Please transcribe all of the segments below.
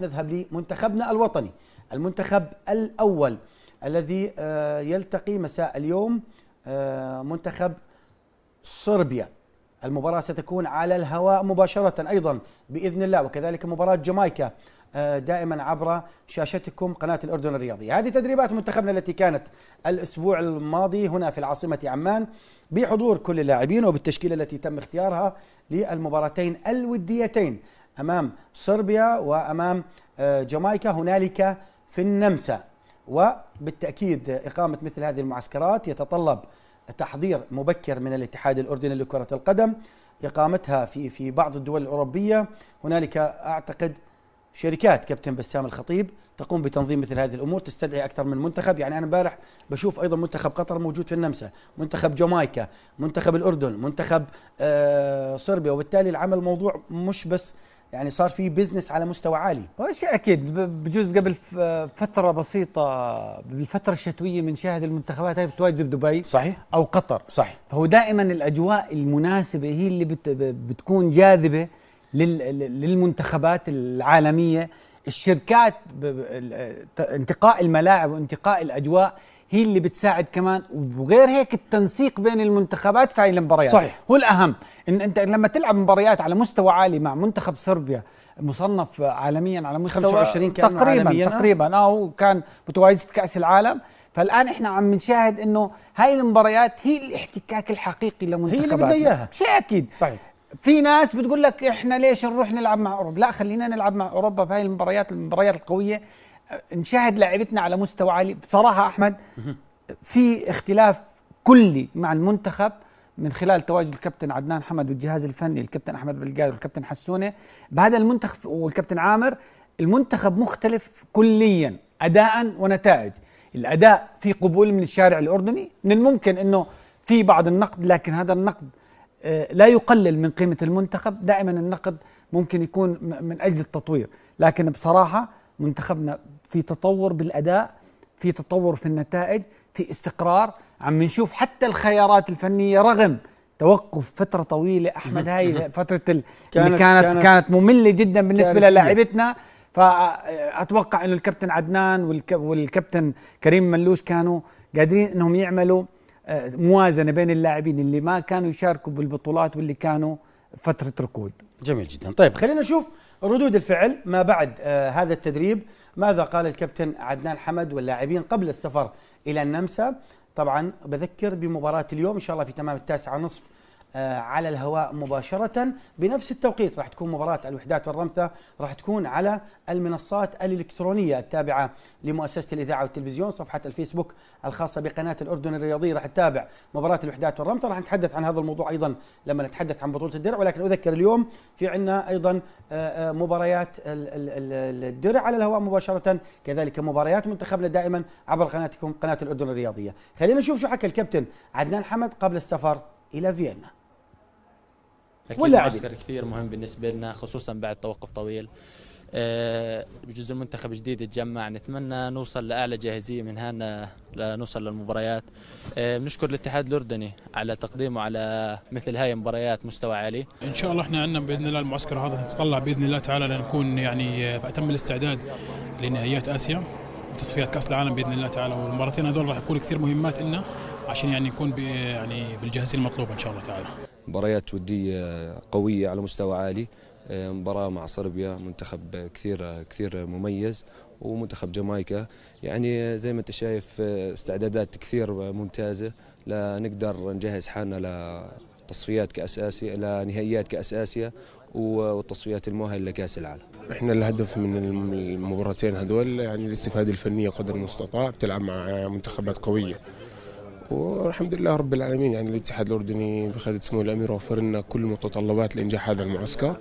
نذهب لمنتخبنا الوطني المنتخب الأول الذي آه، يلتقي مساء اليوم آه، منتخب صربيا المباراة ستكون على الهواء مباشرة أيضا بإذن الله وكذلك مباراة جامايكا آه، دائما عبر شاشتكم قناة الأردن الرياضية هذه تدريبات منتخبنا التي كانت الأسبوع الماضي هنا في العاصمة عمان بحضور كل اللاعبين وبالتشكيلة التي تم اختيارها للمباراتين الوديتين امام صربيا وامام آه، جامايكا هنالك في النمسا وبالتاكيد اقامه مثل هذه المعسكرات يتطلب تحضير مبكر من الاتحاد الاردني لكره القدم اقامتها في في بعض الدول الاوروبيه هنالك اعتقد شركات كابتن بسام الخطيب تقوم بتنظيم مثل هذه الامور تستدعي اكثر من منتخب يعني انا امبارح بشوف ايضا منتخب قطر موجود في النمسا منتخب جامايكا منتخب الاردن منتخب آه، صربيا وبالتالي العمل موضوع مش بس يعني صار في بزنس على مستوى عالي شيء اكيد بجوز قبل فتره بسيطه بالفتره الشتويه بنشاهد المنتخبات هاي بتواجد بدبي صحيح او قطر صحيح فهو دائما الاجواء المناسبه هي اللي بت بتكون جاذبه للمنتخبات العالميه الشركات انتقاء الملاعب وانتقاء الاجواء هي اللي بتساعد كمان وغير هيك التنسيق بين المنتخبات في هاي المباريات صحيح هو الاهم ان انت لما تلعب مباريات على مستوى عالي مع منتخب صربيا مصنف عالميا على مستوى 25 كان تقريبا عالمياً تقريبا اه كان متواجد في كاس العالم فالان احنا عم نشاهد انه هاي المباريات هي الاحتكاك الحقيقي لمنتخبات هي اللي بدنا اياها شيء اكيد صحيح في ناس بتقول لك احنا ليش نروح نلعب مع اوروبا لا خلينا نلعب مع اوروبا في هاي المباريات المباريات القويه نشاهد لاعبتنا على مستوى عالي بصراحه احمد في اختلاف كلي مع المنتخب من خلال تواجد الكابتن عدنان حمد والجهاز الفني الكابتن احمد بلقاد والكابتن حسونه بهذا المنتخب والكابتن عامر المنتخب مختلف كليا اداء ونتائج الاداء في قبول من الشارع الاردني من الممكن انه في بعض النقد لكن هذا النقد آه، لا يقلل من قيمه المنتخب دائما النقد ممكن يكون من اجل التطوير لكن بصراحه منتخبنا في تطور بالاداء في تطور في النتائج في استقرار عم نشوف حتى الخيارات الفنيه رغم توقف فتره طويله احمد هاي فتره اللي كانت كانت, كانت ممله جدا بالنسبه للاعبتنا فاتوقع انه الكابتن عدنان والكابتن كريم ملوش كانوا قادرين انهم يعملوا آه، موازنه بين اللاعبين اللي ما كانوا يشاركوا بالبطولات واللي كانوا فتره ركود جميل جدا طيب خلينا نشوف ردود الفعل ما بعد آه هذا التدريب ماذا قال الكابتن عدنان حمد واللاعبين قبل السفر الى النمسا طبعا بذكر بمباراه اليوم ان شاء الله في تمام التاسعه نصف آه، على الهواء مباشرة بنفس التوقيت راح تكون مباراة الوحدات والرمثة راح تكون على المنصات الإلكترونية التابعة لمؤسسة الإذاعة والتلفزيون صفحة الفيسبوك الخاصة بقناة الأردن الرياضية راح تتابع مباراة الوحدات والرمثة راح نتحدث عن هذا الموضوع أيضا لما نتحدث عن بطولة الدرع ولكن أذكر اليوم في عنا أيضا آه، آه، مباريات الدرع على الهواء مباشرة كذلك مباريات منتخبنا دائما عبر قناتكم قناة الأردن الرياضية خلينا نشوف شو حكى الكابتن عدنان حمد قبل السفر إلى فيينا ولا المعسكر كثير مهم بالنسبة لنا خصوصا بعد توقف طويل آه، بجوز المنتخب جديد يتجمع نتمنى نوصل لأعلى جاهزية من هنا لنوصل للمباريات آه، بنشكر الاتحاد الأردني على تقديمه على مثل هاي المباريات مستوى عالي إن شاء الله إحنا عندنا بإذن الله المعسكر هذا نتطلع بإذن الله تعالى لنكون يعني في آه، أتم الاستعداد لنهائيات آسيا وتصفيات كأس العالم بإذن الله تعالى والمباراتين هذول راح يكونوا كثير مهمات لنا عشان يعني نكون يعني بالجاهزيه المطلوبه ان شاء الله تعالى. مباريات وديه قويه على مستوى عالي آه، مباراه مع صربيا منتخب كثير كثير مميز ومنتخب جامايكا يعني زي ما انت شايف آه، استعدادات كثير ممتازه لنقدر نجهز حالنا لتصفيات كاس اسيا لنهائيات كاس اسيا والتصفيات المؤهله لكاس العالم. احنا الهدف من المباراتين هذول يعني الاستفاده الفنيه قدر المستطاع بتلعب مع منتخبات قويه والحمد لله رب العالمين يعني الاتحاد الاردني بخدمة سمو الامير وفر لنا كل المتطلبات لانجاح هذا المعسكر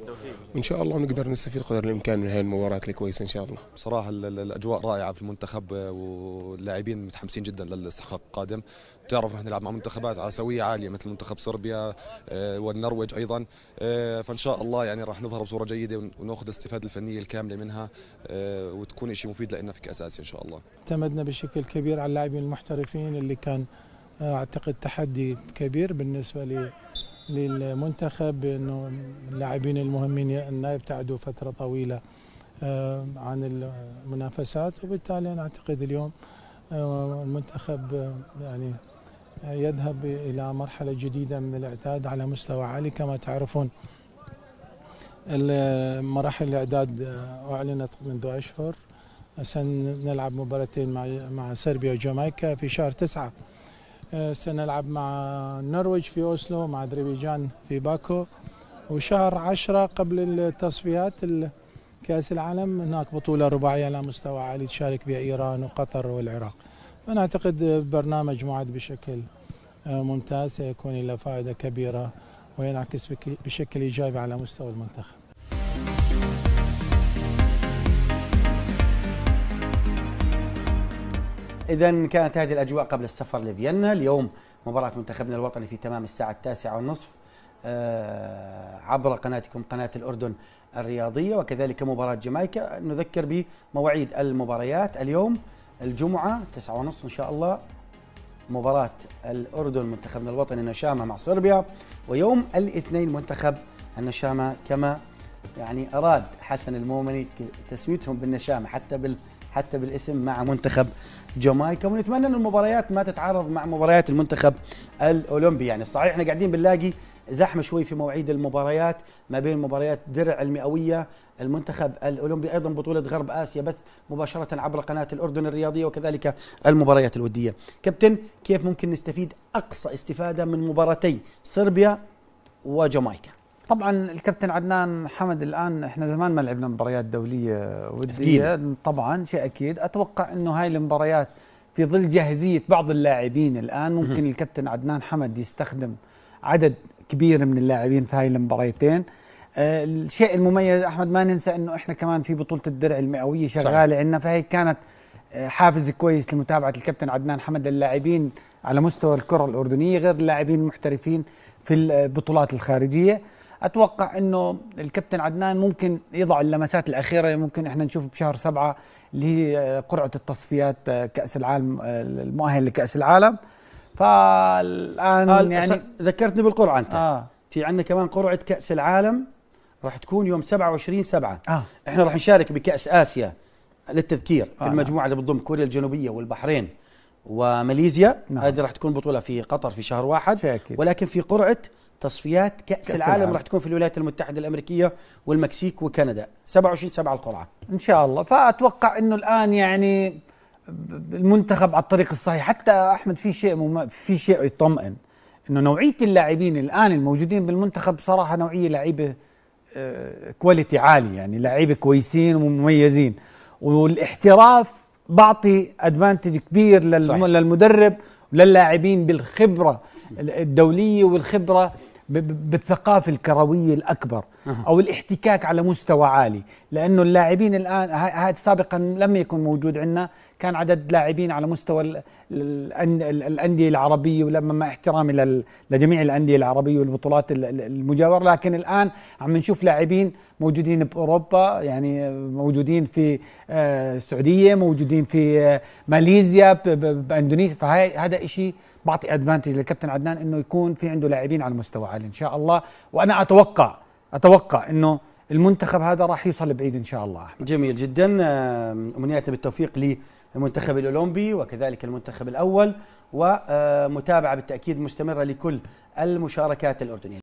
وان شاء الله نقدر نستفيد قدر الامكان من هذه المباريات الكويسه ان شاء الله. بصراحه الاجواء رائعه في المنتخب واللاعبين متحمسين جدا للاستحقاق القادم. تعرف نحن نلعب مع منتخبات على سويه عاليه مثل منتخب صربيا آه، والنرويج ايضا آه، فان شاء الله يعني راح نظهر بصوره جيده وناخذ الاستفاده الفنيه الكامله منها آه، وتكون شيء مفيد لنا في كاس ان شاء الله. اعتمدنا بشكل كبير على اللاعبين المحترفين اللي كان اعتقد تحدي كبير بالنسبه للمنتخب انه اللاعبين المهمين لا يبتعدوا فتره طويله آه، عن المنافسات وبالتالي انا اعتقد اليوم آه، المنتخب آه، يعني يذهب الى مرحله جديده من الاعداد على مستوى عالي كما تعرفون مراحل الاعداد اعلنت منذ اشهر سنلعب مباراتين مع مع صربيا وجامايكا في شهر تسعة آه، سنلعب مع النرويج في أوسلو مع أذربيجان في باكو وشهر عشرة قبل التصفيات كأس العالم هناك بطولة رباعية على مستوى عالي تشارك بها إيران وقطر والعراق فأنا أعتقد برنامج معد بشكل آه، ممتاز سيكون له فائدة كبيرة وينعكس بشكل إيجابي على مستوى المنتخب إذا كانت هذه الأجواء قبل السفر لفيينا اليوم مباراة منتخبنا الوطني في تمام الساعة التاسعة والنصف آه، عبر قناتكم قناة الأردن الرياضية وكذلك مباراة جامايكا نذكر بمواعيد المباريات اليوم الجمعة تسعة ونصف إن شاء الله مباراة الأردن منتخبنا الوطني النشامة مع صربيا ويوم الاثنين منتخب النشامة كما يعني أراد حسن المومني تسميتهم بالنشامة حتى بال حتى بالاسم مع منتخب جامايكا ونتمنى ان المباريات ما تتعارض مع مباريات المنتخب الاولمبي يعني صحيح احنا قاعدين بنلاقي زحمه شوي في مواعيد المباريات ما بين مباريات درع المئويه المنتخب الاولمبي ايضا بطوله غرب اسيا بث مباشره عبر قناه الاردن الرياضيه وكذلك المباريات الوديه كابتن كيف ممكن نستفيد اقصى استفاده من مباراتي صربيا وجامايكا طبعا الكابتن عدنان حمد الان احنا زمان ما لعبنا مباريات دوليه وديه طبعا شيء اكيد اتوقع انه هاي المباريات في ظل جاهزيه بعض اللاعبين الان ممكن الكابتن عدنان حمد يستخدم عدد كبير من اللاعبين في هاي المباريتين آه، الشيء المميز احمد ما ننسى انه احنا كمان في بطوله الدرع المئويه شغاله عندنا فهي كانت آه، حافز كويس لمتابعه الكابتن عدنان حمد للاعبين على مستوى الكره الاردنيه غير اللاعبين المحترفين في البطولات آه، الخارجيه اتوقع انه الكابتن عدنان ممكن يضع اللمسات الاخيره ممكن احنا نشوف بشهر سبعة اللي هي قرعه التصفيات آه، كاس العالم آه، المؤهل لكاس العالم فالان يعني ذكرتني بالقرعه انت آه في عندنا كمان قرعه كاس العالم راح تكون يوم 27 7 آه احنا راح نشارك بكاس اسيا للتذكير في آه نعم. المجموعه اللي بتضم كوريا الجنوبيه والبحرين وماليزيا نعم. هذه راح تكون بطوله في قطر في شهر واحد شاكد. ولكن في قرعه تصفيات كأس, كأس العالم, العالم. راح تكون في الولايات المتحدة الأمريكية والمكسيك وكندا 27 7 القرعة إن شاء الله فأتوقع أنه الآن يعني المنتخب على الطريق الصحيح حتى أحمد في شيء مم... في شيء يطمئن أنه نوعية اللاعبين الآن الموجودين بالمنتخب صراحة نوعية لعيبة كواليتي آه، عالي يعني لعيبة كويسين ومميزين والاحتراف بعطي ادفانتج كبير للمدرب وللاعبين بالخبره الدوليه والخبره بالثقافه الكرويه الاكبر او الاحتكاك على مستوى عالي لانه اللاعبين الان هذا سابقا لم يكن موجود عندنا كان عدد لاعبين على مستوى الانديه العربيه ولما مع احترامي لجميع الانديه العربيه والبطولات المجاوره لكن الان عم نشوف لاعبين موجودين باوروبا يعني موجودين في آه، السعوديه موجودين في آه، ماليزيا باندونيسيا فهذا شيء بعطي ادفانتج للكابتن عدنان انه يكون في عنده لاعبين على مستوى عالي ان شاء الله وانا اتوقع اتوقع انه المنتخب هذا راح يوصل بعيد ان شاء الله أحمد. جميل جدا آه، امنياتنا بالتوفيق للمنتخب الاولمبي وكذلك المنتخب الاول ومتابعه بالتاكيد مستمره لكل المشاركات الاردنيه